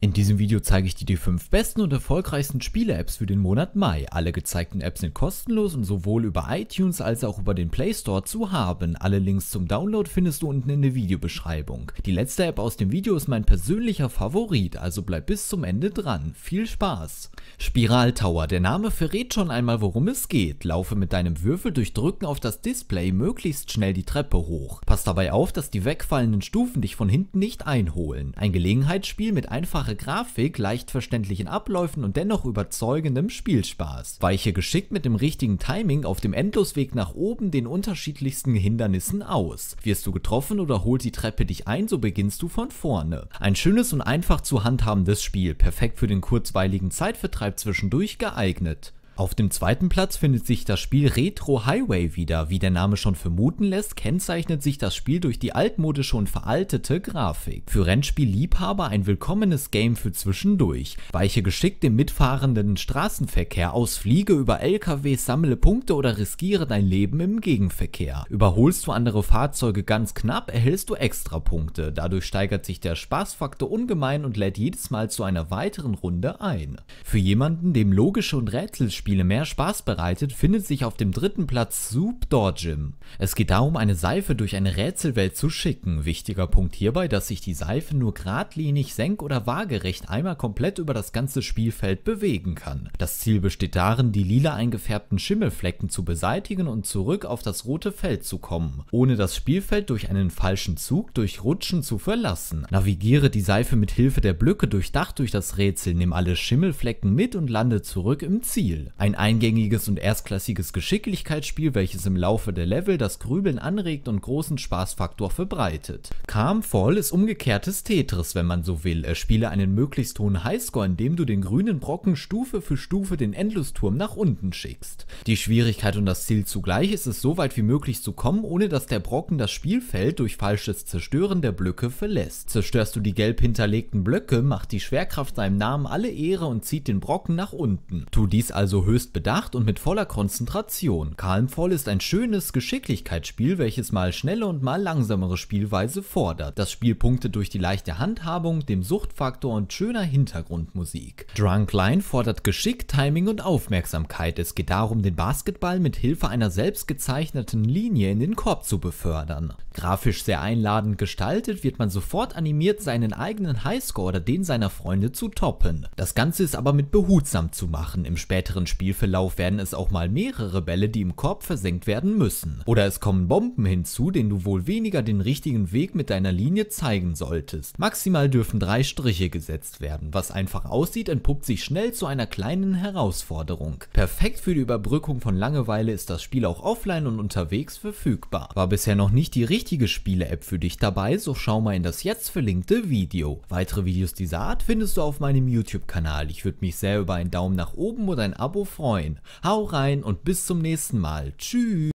In diesem Video zeige ich dir die 5 besten und erfolgreichsten Spiele-Apps für den Monat Mai. Alle gezeigten Apps sind kostenlos und sowohl über iTunes als auch über den Play Store zu haben. Alle Links zum Download findest du unten in der Videobeschreibung. Die letzte App aus dem Video ist mein persönlicher Favorit, also bleib bis zum Ende dran. Viel Spaß! Spiral Tower, der Name verrät schon einmal worum es geht. Laufe mit deinem Würfel durch Drücken auf das Display möglichst schnell die Treppe hoch. Pass dabei auf, dass die wegfallenden Stufen dich von hinten nicht einholen. Ein Gelegenheitsspiel mit einfach einfache Grafik, leicht verständlichen Abläufen und dennoch überzeugendem Spielspaß. Weiche geschickt mit dem richtigen Timing auf dem Endlosweg nach oben den unterschiedlichsten Hindernissen aus. Wirst du getroffen oder holt die Treppe dich ein, so beginnst du von vorne. Ein schönes und einfach zu handhabendes Spiel, perfekt für den kurzweiligen Zeitvertreib zwischendurch geeignet. Auf dem zweiten Platz findet sich das Spiel Retro Highway wieder. Wie der Name schon vermuten lässt, kennzeichnet sich das Spiel durch die altmodische und veraltete Grafik. Für Rennspielliebhaber ein willkommenes Game für zwischendurch. Weiche geschickt dem mitfahrenden Straßenverkehr aus, fliege über LKW, sammle Punkte oder riskiere dein Leben im Gegenverkehr. Überholst du andere Fahrzeuge ganz knapp, erhältst du extra Punkte. Dadurch steigert sich der Spaßfaktor ungemein und lädt jedes Mal zu einer weiteren Runde ein. Für jemanden, dem logische und Rätselspiele Spiele mehr Spaß bereitet, findet sich auf dem dritten Platz Soup Door Gym. Es geht darum, eine Seife durch eine Rätselwelt zu schicken. Wichtiger Punkt hierbei, dass sich die Seife nur geradlinig, senk- oder waagerecht einmal komplett über das ganze Spielfeld bewegen kann. Das Ziel besteht darin, die lila eingefärbten Schimmelflecken zu beseitigen und zurück auf das rote Feld zu kommen, ohne das Spielfeld durch einen falschen Zug durch Rutschen zu verlassen. Navigiere die Seife mit Hilfe der Blöcke durchdacht durch das Rätsel, nimm alle Schimmelflecken mit und lande zurück im Ziel. Ein eingängiges und erstklassiges Geschicklichkeitsspiel, welches im Laufe der Level das Grübeln anregt und großen Spaßfaktor verbreitet. Calmfall ist umgekehrtes Tetris, wenn man so will. Er spiele einen möglichst hohen Highscore, indem du den grünen Brocken Stufe für Stufe den Endlosturm nach unten schickst. Die Schwierigkeit und das Ziel zugleich ist es, so weit wie möglich zu kommen, ohne dass der Brocken das Spielfeld durch falsches Zerstören der Blöcke verlässt. Zerstörst du die gelb hinterlegten Blöcke, macht die Schwerkraft seinem Namen alle Ehre und zieht den Brocken nach unten. Tu dies also höchst bedacht und mit voller Konzentration. Calmfall ist ein schönes Geschicklichkeitsspiel, welches mal schnelle und mal langsamere Spielweise fordert. Das Spiel punktet durch die leichte Handhabung, dem Suchtfaktor und schöner Hintergrundmusik. Drunk Line fordert Geschick, Timing und Aufmerksamkeit. Es geht darum, den Basketball mit Hilfe einer selbst gezeichneten Linie in den Korb zu befördern. Grafisch sehr einladend gestaltet, wird man sofort animiert, seinen eigenen Highscore oder den seiner Freunde zu toppen. Das Ganze ist aber mit behutsam zu machen. Im späteren Spiel Spielverlauf werden es auch mal mehrere Bälle, die im Korb versenkt werden müssen. Oder es kommen Bomben hinzu, denen du wohl weniger den richtigen Weg mit deiner Linie zeigen solltest. Maximal dürfen drei Striche gesetzt werden. Was einfach aussieht, entpuppt sich schnell zu einer kleinen Herausforderung. Perfekt für die Überbrückung von Langeweile ist das Spiel auch offline und unterwegs verfügbar. War bisher noch nicht die richtige Spiele-App für dich dabei, so schau mal in das jetzt verlinkte Video. Weitere Videos dieser Art findest du auf meinem YouTube-Kanal. Ich würde mich sehr über einen Daumen nach oben oder ein Abo freuen. Hau rein und bis zum nächsten Mal. Tschüss.